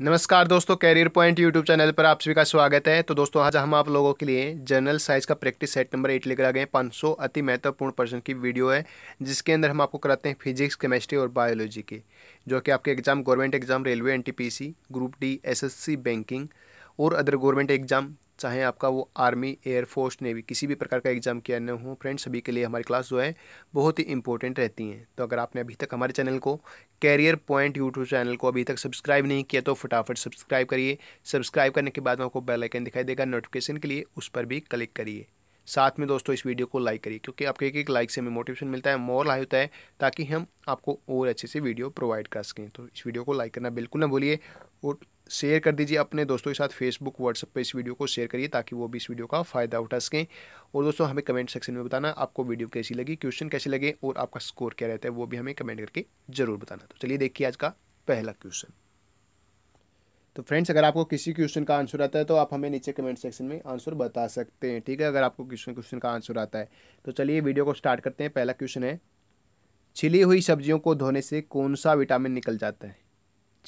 नमस्कार दोस्तों career point YouTube channel पर आप सभी का स्वागत है तो दोस्तों आज हम आप लोगों के लिए जनरल साइज का प्रैक्टिस सेट नंबर एट लेकर आ गए पाँच सौ अति महत्वपूर्ण प्रश्न की वीडियो है जिसके अंदर हम आपको कराते हैं फिजिक्स केमिस्ट्री और बायोलॉजी के जो कि आपके exam government exam railway and group D S banking और अदर गवर्नमेंट एग्जाम चाहे आपका वो आर्मी एयरफोर्स नेवी किसी भी प्रकार का एग्ज़ाम किया न हो फ्रेंड्स सभी के लिए हमारी क्लास जो है बहुत ही इंपॉर्टेंट रहती हैं तो अगर आपने अभी तक हमारे चैनल को कैरियर पॉइंट यूट्यूब चैनल को अभी तक सब्सक्राइब नहीं किया तो फटाफट सब्सक्राइब करिए सब्सक्राइब करने के बाद आपको बेलाइकन दिखाई देगा नोटिफिकेशन के लिए उस पर भी क्लिक करिए साथ में दोस्तों इस वीडियो को लाइक करिए क्योंकि आपके एक एक लाइक से हमें मोटिवेशन मिलता है मोरल हाई होता है ताकि हम आपको और अच्छे से वीडियो प्रोवाइड कर सकें तो इस वीडियो को लाइक करना बिल्कुल ना भूलिए और शेयर कर दीजिए अपने दोस्तों के साथ फेसबुक व्हाट्सएप पे इस वीडियो को शेयर करिए ताकि वो भी इस वीडियो का फ़ायदा उठा सकें और दोस्तों हमें कमेंट सेक्शन में बताना आपको वीडियो कैसी लगी क्वेश्चन कैसे लगे और आपका स्कोर क्या रहता है वो भी हमें कमेंट करके ज़रूर बताना तो चलिए देखिए आज का पहला क्वेश्चन तो फ्रेंड्स अगर आपको किसी क्वेश्चन का आंसर आता है तो आप हमें नीचे कमेंट सेक्शन में आंसर बता सकते हैं ठीक है अगर आपको किसी क्वेश्चन का आंसर आता है तो चलिए वीडियो को स्टार्ट करते हैं पहला क्वेश्चन है छिली हुई सब्जियों को धोने से कौन सा विटामिन निकल जाता है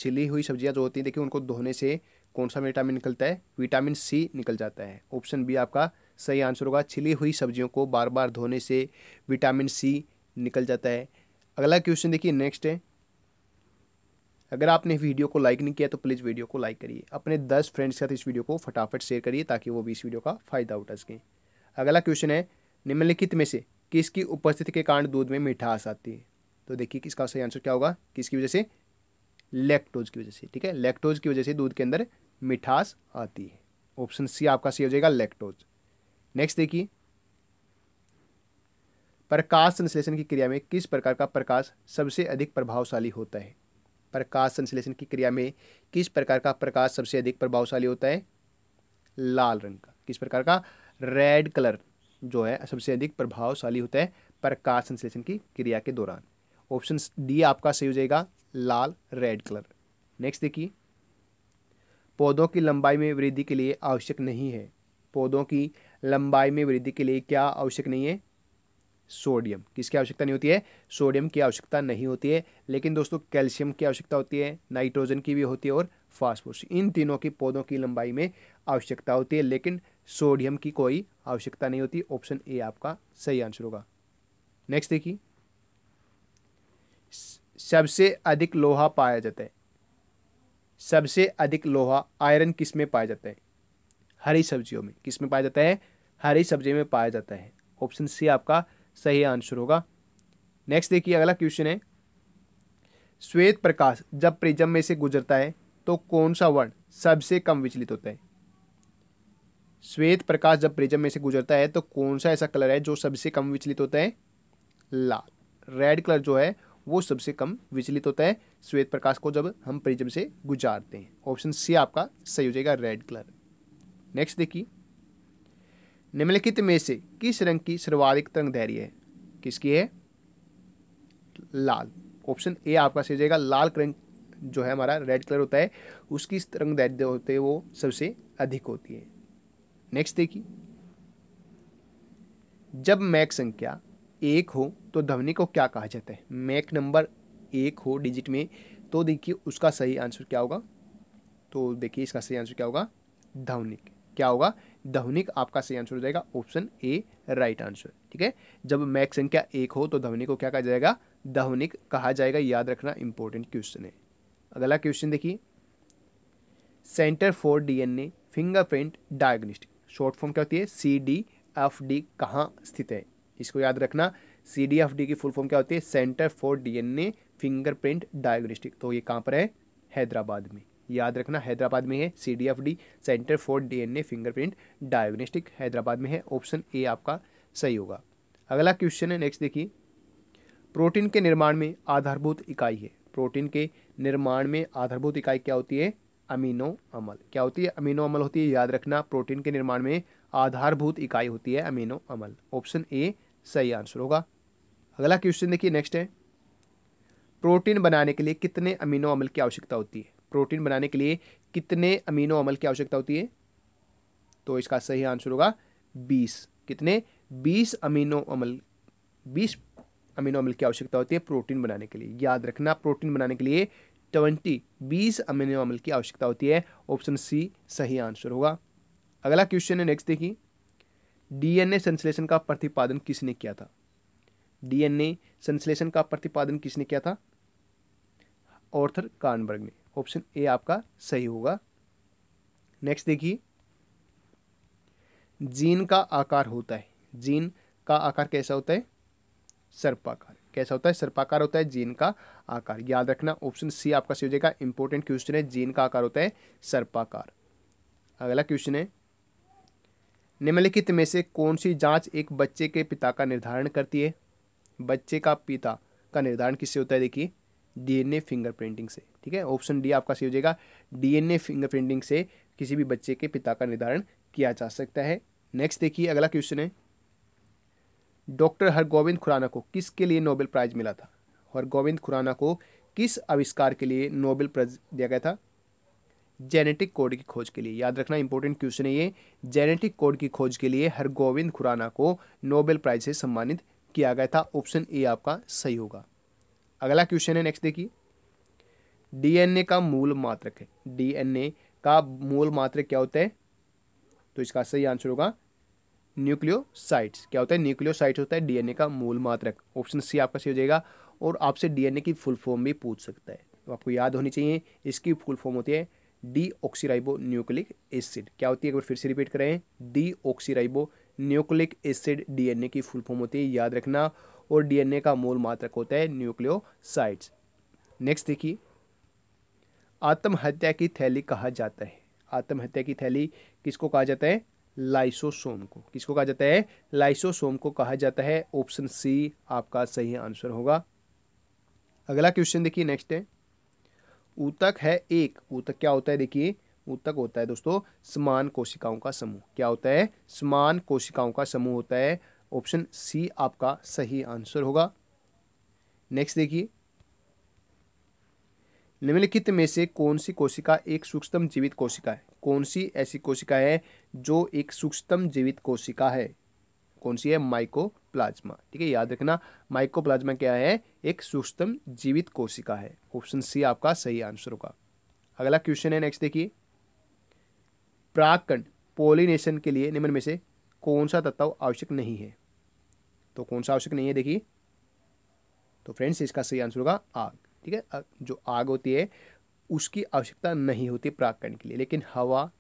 छिली हुई सब्जियां जो होती हैं देखिए उनको धोने से कौन सा विटामिन निकलता है विटामिन सी निकल जाता है ऑप्शन बी आपका सही आंसर होगा छिली हुई सब्जियों को बार बार धोने से विटामिन सी निकल जाता है अगला क्वेश्चन देखिए नेक्स्ट है अगर आपने वीडियो को लाइक नहीं किया तो प्लीज़ वीडियो को लाइक करिए अपने दस फ्रेंड्स के साथ इस वीडियो को फटाफट शेयर करिए ताकि वो भी इस वीडियो का फ़ायदा उठा सकें अगला क्वेश्चन है निम्नलिखित में से किसकी उपस्थिति के कारण दूध में मिठास आती है तो देखिए किसका सही आंसर क्या होगा किसकी वजह से लैक्टोज की वजह से ठीक है लैक्टोज की वजह से दूध के अंदर मिठास आती है ऑप्शन सी आपका सही हो जाएगा लैक्टोज नेक्स्ट देखिए प्रकाश संश्लेषण की क्रिया में किस प्रकार का प्रकाश सबसे अधिक प्रभावशाली होता है प्रकाश संश्लेषण की क्रिया में किस प्रकार का प्रकाश सबसे अधिक प्रभावशाली होता है लाल रंग का किस प्रकार का रेड कलर जो है सबसे अधिक प्रभावशाली होता है प्रकाश संश्लेषण की क्रिया के दौरान ऑप्शन डी आपका सही हो जाएगा लाल रेड कलर नेक्स्ट देखिए पौधों की लंबाई में वृद्धि के लिए आवश्यक नहीं है पौधों की लंबाई में वृद्धि के लिए क्या आवश्यक नहीं है सोडियम किसकी आवश्यकता नहीं होती है सोडियम की आवश्यकता नहीं होती है लेकिन दोस्तों कैल्शियम की आवश्यकता होती है नाइट्रोजन की भी होती है और फास्फोरस इन तीनों की पौधों की लंबाई में आवश्यकता होती है लेकिन सोडियम की कोई आवश्यकता नहीं होती ऑप्शन ए आपका सही आंसर होगा नेक्स्ट देखिए सबसे अधिक लोहा पाया जाता है सबसे अधिक लोहा आयरन किस में पाया जाता है हरी सब्जियों में किस में पाया जाता है हरी सब्जी में पाया जाता है ऑप्शन सी आपका सही आंसर होगा नेक्स्ट देखिए अगला क्वेश्चन है श्वेत प्रकाश जब प्रिजम में से गुजरता है तो कौन सा वर्ण सबसे कम विचलित होता है श्वेत प्रकाश जब प्रिजम में से गुजरता है तो कौन सा ऐसा कलर है जो सबसे कम विचलित होता है लाल रेड कलर जो है वो सबसे कम विचलित होता है श्वेत प्रकाश को जब हम प्रिज्म से गुजारते हैं ऑप्शन सी आपका सही हो जाएगा रेड कलर नेक्स्ट देखिए निम्नलिखित में से किस रंग की सर्वाधिक तरंग धैर्य है किसकी है लाल ऑप्शन ए आपका सही हो जाएगा लाल रंग जो है हमारा रेड कलर होता है उसकी तरंग दैर्ध्य होते वो सबसे अधिक होती है नेक्स्ट देखिए जब मैक संख्या एक हो तो ध्वनि को क्या कहा जाता है मैक नंबर एक हो डिजिट में तो देखिए उसका सही आंसर क्या होगा तो देखिए इसका सही आंसर क्या होगा ध्वनिक क्या होगा ध्वनिक आपका सही आंसर हो जाएगा ऑप्शन ए राइट आंसर ठीक है जब मैक संख्या एक हो तो ध्वनि को क्या कहा जाएगा ध्वनिक कहा जाएगा याद रखना इंपॉर्टेंट क्वेश्चन है अगला क्वेश्चन देखिए centre for DNA fingerprint diagnostic short form क्या होती है सी डी एफ डी कहाँ स्थित है इसको याद रखना सी डी एफ डी की फुल फॉर्म क्या होती है centre for D N A fingerprint diagnostic तो ये कहाँ पर है हैदराबाद में याद रखना हैदराबाद में है C D F D centre for D N A fingerprint diagnostic Hyderabad में है ऑप्शन ए आपका सही होगा अगला क्वेश्चन है नेक्स्ट देखिए प्रोटीन के निर्माण में आधारभूत इकाई है प्रोटीन के निर्माण में आधारभूत इकाई क्या होती है अमीनो अमल क्या होती है अमीनो अमल होती है याद रखना प्रोटीन के निर्माण में आधारभूत इकाई होती है अमीनो अमल ऑप्शन ए सही आंसर होगा अगला क्वेश्चन देखिए नेक्स्ट है प्रोटीन बनाने के लिए कितने अमीनो अम्ल की आवश्यकता होती है प्रोटीन बनाने के लिए कितने अमीनो अम्ल की आवश्यकता होती है तो इसका सही आंसर होगा बीस कितने बीस अमीनो अम्ल बीस अमीनो अम्ल की आवश्यकता होती है प्रोटीन बनाने के लिए याद रखना प्रोटीन बनाने के लिए ट्वेंटी बीस अमीनो अम्ल की आवश्यकता होती है ऑप्शन सी सही आंसर होगा अगला क्वेश्चन है नेक्स्ट देखिए डीएनए संश्लेषण का प्रतिपादन किसने किया था डीएनए संश्लेषण का प्रतिपादन किसने किया था ऑर्थर कार्नबर्ग ने ऑप्शन ए आपका सही होगा नेक्स्ट देखिए जीन का आकार होता है जीन का आकार कैसा होता है सर्पाकार कैसा होता है सर्पाकार होता है जीन का आकार याद रखना ऑप्शन सी आपका सही हो जाएगा इंपॉर्टेंट क्वेश्चन है जीन का आकार होता है सर्पाकार अगला क्वेश्चन है निम्नलिखित में से कौन सी जांच एक बच्चे के पिता का निर्धारण करती है बच्चे का पिता का निर्धारण किससे होता है देखिए डीएनए फिंगरप्रिंटिंग से ठीक है ऑप्शन डी आपका सही हो जाएगा डीएनए फिंगरप्रिंटिंग से किसी भी बच्चे के पिता का निर्धारण किया जा सकता है नेक्स्ट देखिए अगला क्वेश्चन है डॉक्टर हरगोविंद खुराना को किसके लिए नोबेल प्राइज़ मिला था हरगोविंद खुराना को किस आविष्कार के लिए नोबेल प्राइज दिया गया था जेनेटिक कोड की खोज के लिए याद रखना इंपॉर्टेंट क्वेश्चन है ये जेनेटिक कोड की खोज के लिए हरगोविंद खुराना को नोबेल प्राइज से सम्मानित किया गया था ऑप्शन ए आपका सही होगा अगला क्वेश्चन है नेक्स्ट देखिए डीएनए का मूल मात्रक है डीएनए का मूल मात्रक क्या होता है तो इसका सही आंसर होगा न्यूक्लियोसाइट्स क्या होता है न्यूक्लियोसाइट्स होता है डीएनए का मूल मात्रक ऑप्शन सी आपका सही हो जाएगा और आपसे डीएनए की फुल फॉर्म भी पूछ सकता है तो आपको याद होनी चाहिए इसकी फुल फॉर्म होती है डी ऑक्सीराइबो न्यूक्लिक एसिड क्या होती है एक बार फिर से रिपीट करें deoxyribonucleic acid DNA की फुल फॉर्म होती है याद रखना और डीएनए का मूल मात्रक होता है न्यूक्लियोसाइड्स नेक्स्ट देखिए आत्महत्या की थैली कहा जाता है आत्महत्या की थैली किसको कहा जाता है लाइसोसोम को किसको कहा जाता है लाइसोसोम को कहा जाता है ऑप्शन सी आपका सही आंसर होगा अगला क्वेश्चन देखिए नेक्स्ट है ऊतक है एक ऊतक क्या होता है देखिए ऊतक होता है दोस्तों समान कोशिकाओं का समूह क्या होता है समान कोशिकाओं का समूह होता है ऑप्शन सी आपका सही आंसर होगा नेक्स्ट देखिए निम्नलिखित में से कौन सी कोशिका एक सूक्ष्म जीवित कोशिका है कौन सी ऐसी कोशिका है जो एक सूक्ष्म जीवित कोशिका है कौन सी है माइकोप्लाज्मा ठीक है याद रखना माइकोप्लाज्मा क्या है एक सूक्ष्म जीवित कोशिका है ऑप्शन सी आपका सही आंसर होगा अगला क्वेश्चन है नेक्स्ट देखिए प्राकंड पोलिनेशन के लिए निम्न में से कौन सा तत्व आवश्यक नहीं है तो कौन सा आवश्यक नहीं है देखिए तो फ्रेंड्स इसका सही आंसर होगा आग ठीक है जो आग होती है उसकी आवश्यकता नहीं होती प्राकंड के लिए लेकिन हवा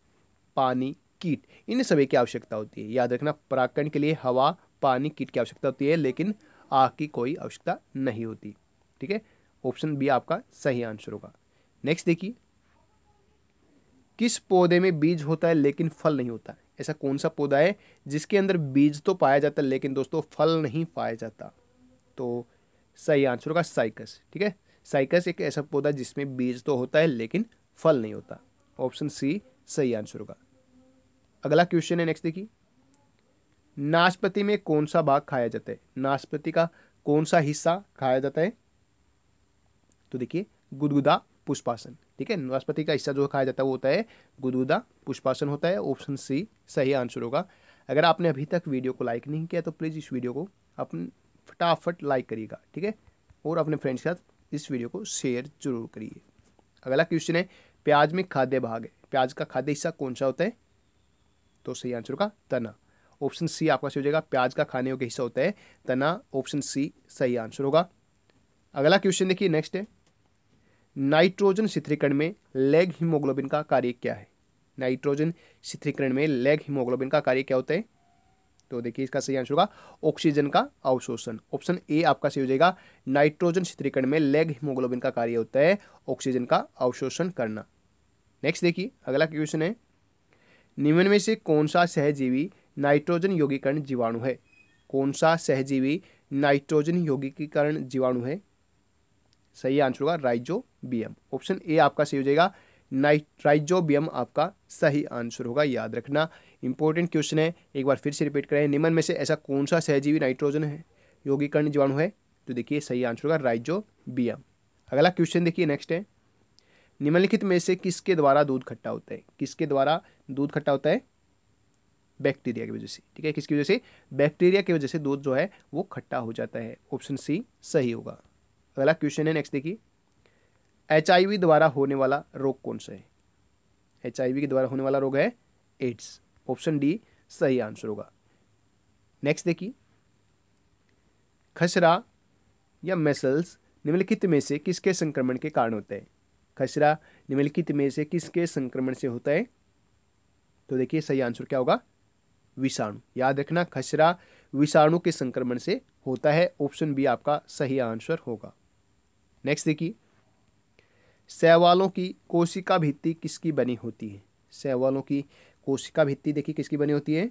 पानी कीट इन सभी की आवश्यकता होती है याद रखना परागण के लिए हवा पानी कीट की आवश्यकता होती है लेकिन आग की कोई आवश्यकता नहीं होती ठीक है ऑप्शन बी आपका सही आंसर होगा नेक्स्ट देखिए किस पौधे में बीज होता है लेकिन फल नहीं होता ऐसा कौन सा पौधा है जिसके अंदर बीज तो पाया जाता है लेकिन दोस्तों फल नहीं पाया जाता तो सही आंसर होगा साइकस ठीक है साइकस एक ऐसा पौधा जिसमें बीज तो होता है लेकिन फल नहीं होता ऑप्शन सी सही आंसर होगा अगला क्वेश्चन है नेक्स्ट देखिए नाशपति में कौन सा भाग खाया जाता है नाशपति का कौन सा हिस्सा खाया जाता है तो देखिए गुदगुदा पुष्पासन ठीक है नाशपति का हिस्सा जो खाया जाता है वो होता है गुदगुदा पुष्पासन होता है ऑप्शन सी सही आंसर होगा अगर आपने अभी तक वीडियो को लाइक नहीं किया तो प्लीज़ इस वीडियो को अपन फटाफट लाइक करिएगा ठीक है और अपने फ्रेंड्स के साथ इस वीडियो को शेयर जरूर करिए अगला क्वेश्चन है प्याज में खाद्य भाग है प्याज का खाद्य हिस्सा कौन सा होता है तो सही आंसर होगा तना ऑप्शन सी आपका सही हो जाएगा प्याज का खाने योग्य हिस्सा होता है तना ऑप्शन सी सही आंसर होगा अगला क्वेश्चन देखिए नेक्स्ट है नाइट्रोजन शिथिलीकरण में लेग हीमोग्लोबिन का कार्य क्या है नाइट्रोजन शिथिलीकरण में लेग हीमोग्लोबिन का कार्य क्या होता है तो देखिए इसका सही आंसर होगा ऑक्सीजन का अवशोषण ऑप्शन ए आपका सही हो जाएगा नाइट्रोजन शिथिलीकरण में लेग हीमोग्लोबिन का कार्य होता है ऑक्सीजन का अवशोषण करना नेक्स्ट देखिए अगला क्वेश्चन है निम्न में से कौन सा सहजीवी नाइट्रोजन योगीकरण जीवाणु है कौन सा सहजीवी नाइट्रोजन योगिकीकरण जीवाणु है सही आंसर होगा राइजोबियम ऑप्शन ए आपका सही हो जाएगा नाइट राइजोबियम आपका सही आंसर होगा याद रखना इंपॉर्टेंट क्वेश्चन है एक बार फिर से रिपीट करें निम्न में से ऐसा कौन सा सहजीवी नाइट्रोजन है योगीकरण जीवाणु है तो देखिए सही आंसर होगा राइजोबियम अगला क्वेश्चन देखिए नेक्स्ट है निम्नलिखित में से किसके द्वारा दूध खट्टा होता है किसके द्वारा दूध खट्टा होता है बैक्टीरिया की वजह से ठीक है किसकी वजह से बैक्टीरिया की वजह से दूध जो है वो खट्टा हो जाता है ऑप्शन सी सही होगा अगला क्वेश्चन है नेक्स्ट देखिए एच द्वारा होने वाला रोग कौन सा है एच के द्वारा होने वाला रोग है एड्स ऑप्शन डी सही आंसर होगा नेक्स्ट देखिए खसरा या मेसल्स निम्नलिखित में से किसके संक्रमण के कारण होते हैं खसरा निम्नलिखित में से किसके संक्रमण से होता है तो देखिए सही आंसर क्या होगा विषाणु याद रखना खसरा विषाणु के संक्रमण से होता है ऑप्शन बी आपका सही आंसर होगा नेक्स्ट देखिए सहवालों की कोशिका भित्ति किसकी बनी होती है सहवालों की कोशिका भित्ति देखिए किसकी बनी होती है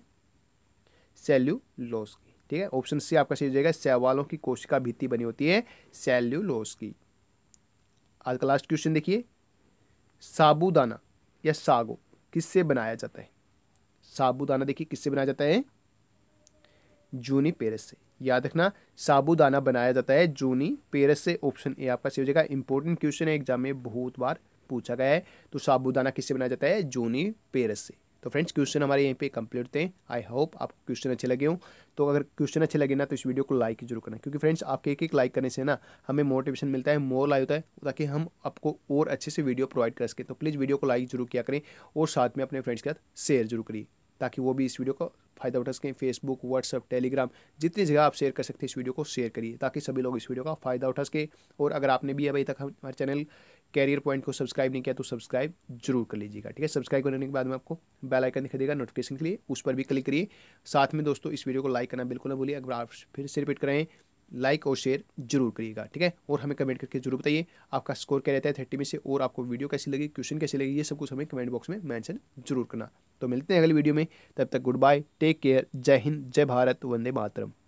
सेल्यूलोस की ठीक है ऑप्शन सी आपका सही हो जाएगा सहवालों की कोशिका भित्ति बनी होती है सेल्यूलोस की आज का लास्ट क्वेश्चन देखिए साबूदाना या सागो किससे बनाया जाता है साबूदाना देखिए किससे बनाया जाता है जूनी पेरस से याद रखना साबूदाना बनाया जाता है जूनी पेरस से ऑप्शन ए आपका सही हो जाएगा इंपॉर्टेंट क्वेश्चन है एग्जाम में बहुत बार पूछा गया है तो साबूदाना किससे बनाया जाता है जूनी पेरस से तो फ्रेंड्स क्वेश्चन हमारे यहीं पे कंप्लीट होते हैं आई होप आप क्वेश्चन अच्छे लगे हों तो अगर क्वेश्चन अच्छे लगे ना तो इस वीडियो को लाइक जरूर करना क्योंकि फ्रेंड्स आपके एक एक लाइक करने से ना हमें मोटिवेशन मिलता है मोर लाइव होता है ताकि हम आपको और अच्छे से वीडियो प्रोवाइड कर सकें तो प्लीज़ वीडियो को लाइक जरूर किया करें और साथ में अपने फ्रेंड्स के साथ शेयर जरूर करिए ताकि वो भी इस वीडियो का फायदा उठा सकें फेसबुक व्हाट्सअप टेलीग्राम जितनी जगह आप शेयर कर सकते हैं इस वीडियो को शेयर करिए ताकि सभी लोग इस वीडियो का फायदा उठा सकें और अगर आपने भी अभी तक हमारे चैनल कैरियर पॉइंट को सब्सक्राइब नहीं किया तो सब्सक्राइब जरूर कर लीजिएगा ठीक है सब्सक्राइब करने के बाद में आपको बेल आइकन दिखाई देगा नोटिफिकेशन के लिए उस पर भी क्लिक करिए साथ में दोस्तों इस वीडियो को लाइक करना बिल्कुल ना भूलिए अगर आप फिर से रिपीट करें लाइक और शेयर जरूर करिएगा ठीक है और हमें कमेंट करके जरूर बताइए आपका स्कोर क्या रहता है थर्टी में से और आपको वीडियो कैसी लगी क्वेश्चन कैसी लगी ये सब कुछ हमें कमेंट बॉक्स में मैंशन जरूर करना तो मिलते हैं अगले वीडियो में तब तक गुड बाय टेक केयर जय हिंद जय भारत वंदे मातरम